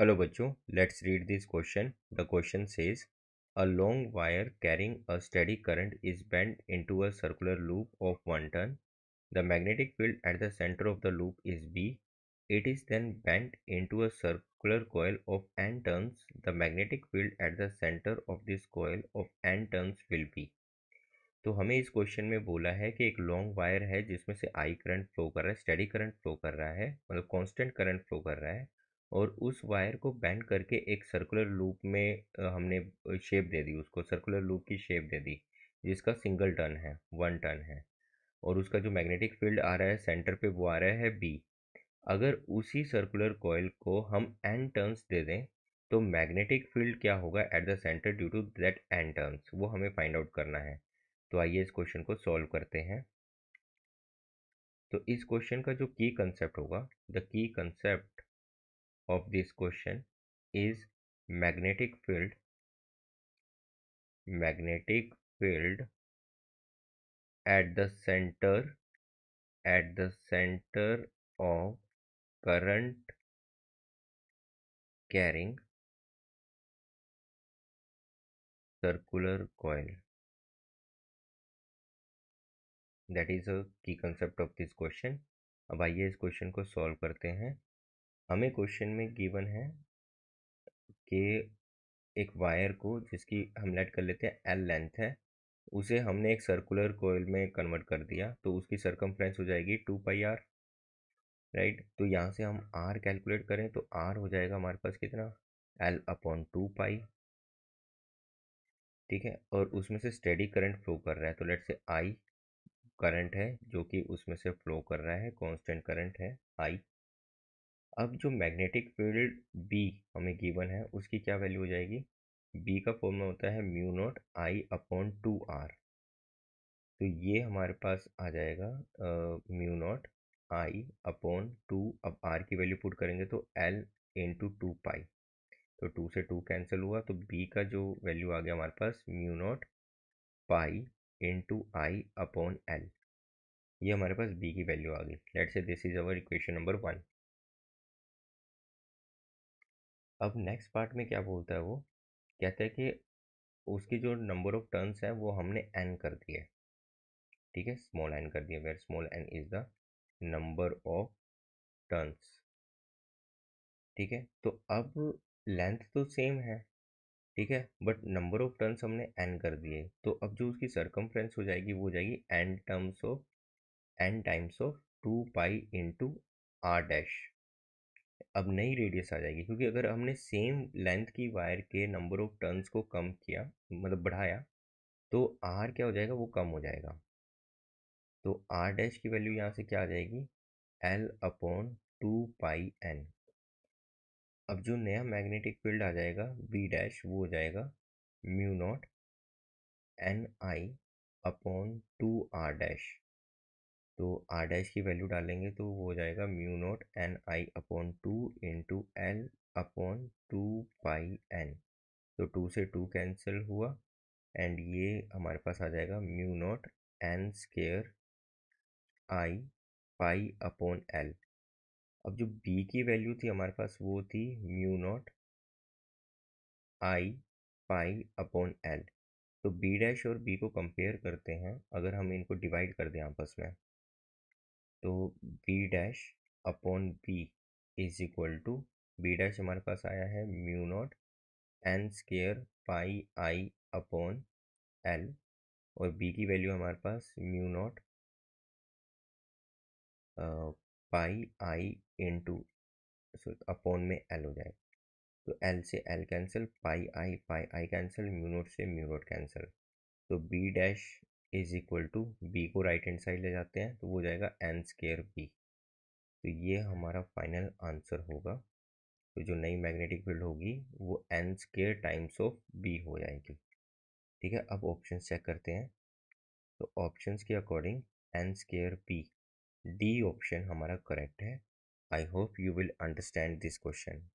hello बच्चों let's read this question the question says a long wire carrying a steady current is bend into a circular loop of one turn the magnetic field at the centre of the loop is B it is then bend into a circular coil of n turns the magnetic field at the centre of this coil of n turns will be तो हमें इस question में बोला है कि एक long wire है जिसमें से आई करंट फ्लो कर रहा है स्टडी करंट फ्लो कर रहा है मतलब कॉन्स्टेंट करंट फ्लो कर रहा है और उस वायर को बेंड करके एक सर्कुलर लूप में हमने शेप दे दी उसको सर्कुलर लूप की शेप दे दी जिसका सिंगल टर्न है वन टर्न है और उसका जो मैग्नेटिक फील्ड आ रहा है सेंटर पे वो आ रहा है बी अगर उसी सर्कुलर कॉयल को हम एन टर्न्स दे दें तो मैग्नेटिक फील्ड क्या होगा at the centre due to that n turns वो हमें फाइंड आउट करना है तो आइए इस क्वेश्चन को सॉल्व करते हैं तो इस क्वेश्चन का जो की कंसेप्ट होगा the key concept of this question is magnetic field magnetic field at the center at the center of current carrying circular coil that is a key concept of this question अब आइए इस question को solve करते हैं हमें question में given है कि एक वायर को जिसकी हम लेट कर लेते हैं एल लेंथ है उसे हमने एक सर्कुलर कोयल में कन्वर्ट कर दिया तो उसकी सरकमफ्रेंस हो जाएगी टू पाई आर राइट तो यहाँ से हम आर कैलकुलेट करें तो आर हो जाएगा हमारे पास कितना एल अपॉन टू पाई ठीक है और उसमें से स्टेडी करंट फ्लो कर रहा है तो लेट से आई करंट है जो कि उसमें से फ्लो कर रहा है कांस्टेंट करंट है आई अब जो मैग्नेटिक फील्ड बी हमें गिवन है उसकी क्या वैल्यू हो जाएगी बी का फॉर्म होता है mu naught I upon two R तो ये हमारे पास आ जाएगा mu naught I upon two अब आर की वैल्यू पुट करेंगे तो L into two pi तो टू से टू कैंसिल हुआ तो बी का जो वैल्यू आ गया हमारे पास mu naught pi into I upon L ये हमारे पास बी की वैल्यू आ गई let say this is our equation number one अब नेक्स्ट पार्ट में क्या बोलता है वो कहता है कि उसकी जो नंबर ऑफ टर्न्स हैं वो हमने एन कर दिए ठीक है स्मॉल एन कर दिए where small n is the number of turns ठीक है तो अब लेंथ तो सेम है ठीक है बट नंबर ऑफ टर्न्स हमने एन कर दिए तो अब जो उसकी सरकमफ्रेंस हो जाएगी वो हो जाएगी n terms of n times of two pi into R dash अब नई रेडियस आ जाएगी क्योंकि अगर हमने सेम लेंथ की वायर के नंबर ऑफ टर्न्स को कम किया मतलब बढ़ाया तो आर क्या हो जाएगा वो कम हो जाएगा तो आर डैश की वैल्यू यहाँ से क्या आ जाएगी L upon two pi n अब जो नया मैग्नेटिक फील्ड आ जाएगा बी डैश वो हो जाएगा mu naught n I upon two R dash तो आर डैश की वैल्यू डालेंगे तो वो हो जाएगा mu naught n I upon two into L upon two pi n तो टू से टू कैंसिल हुआ एंड ये हमारे पास आ जाएगा mu naught n square I pi upon L अब जो बी की वैल्यू थी हमारे पास वो थी mu naught I pi upon L तो बी डैश और बी को कंपेयर करते हैं अगर हम इनको डिवाइड कर दें आपस में तो B dash upon B is equal to B dash हमारे पास आया है mu naught n square pi I upon L और बी की वैल्यू हमारे पास mu naught pi I into so upon में एल हो जाएगा तो एल से L cancel pi I pi I cancel mu naught से म्यू नोट कैंसिल तो B dash is equal to B को राइट हैंड साइड ले जाते हैं तो वो जाएगा एन स्केयर बी तो ये हमारा फाइनल आंसर होगा तो जो नई मैग्नेटिक फील्ड होगी वो n square times of B हो जाएगी ठीक है अब ऑप्शन चेक करते हैं तो ऑप्शन के according n square B D option हमारा करेक्ट है I hope you will understand this question